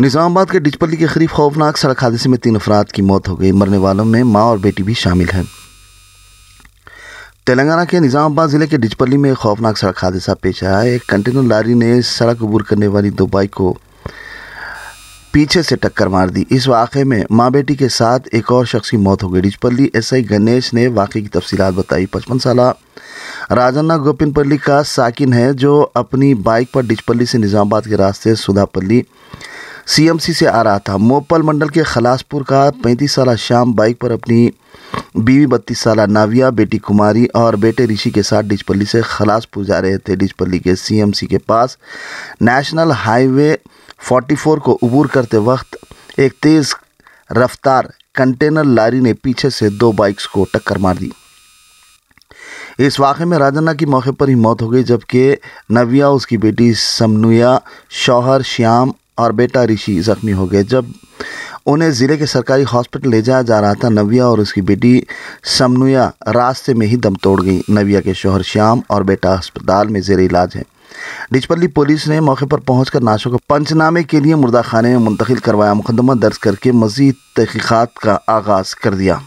निज़ामाबाद के डिजपली के करीब खौफनाक सड़क हादसे में तीन अफराद की मौत हो गई मरने वालों में माँ और बेटी भी शामिल हैं तेलंगाना के निज़ामाबाद ज़िले के डिजपली में खौफनाक सड़क हादसा पेश आया एक कंटेनर लारी ने सड़क अबूर करने वाली दो बाइक को पीछे से टक्कर मार दी इस वाक़े में माँ बेटी के साथ एक और शख्स की मौत हो गई एस आई गणेश ने वाक़े की तफसीत बताई पचपन साल राजन्ना गोपिनपल्ली का साकिन है जो अपनी बाइक पर डिजपली से निज़ामाबाद के रास्ते सुधापल्ली सीएमसी से आ रहा था मोपल मंडल के खलासपुर का पैंतीस साल शाम बाइक पर अपनी बीवी बत्तीस साल नाविया बेटी कुमारी और बेटे ऋषि के साथ डिजपल्ली से खलासपुर जा रहे थे डिजपल्ली के सीएमसी के पास नेशनल हाईवे 44 को उबूर करते वक्त एक तेज़ रफ्तार कंटेनर लारी ने पीछे से दो बाइक्स को टक्कर मार दी इस वाक़े में राजन्ना की मौके पर ही मौत हो गई जबकि नविया उसकी बेटी समनुया शौहर श्याम और बेटा ऋषि जख्मी हो गए जब उन्हें ज़िले के सरकारी हॉस्पिटल ले जाया जा रहा था नविया और उसकी बेटी समनुया रास्ते में ही दम तोड़ गई नविया के शोहर श्याम और बेटा अस्पताल में जेर इलाज है डिचपल्ली पुलिस ने मौके पर पहुंचकर नाशों को पंचनामे के लिए मुर्दा खाने में मुंतकिल करवाया मुकदमा दर्ज करके मजीद तहकीक़ात का आगाज़ कर दिया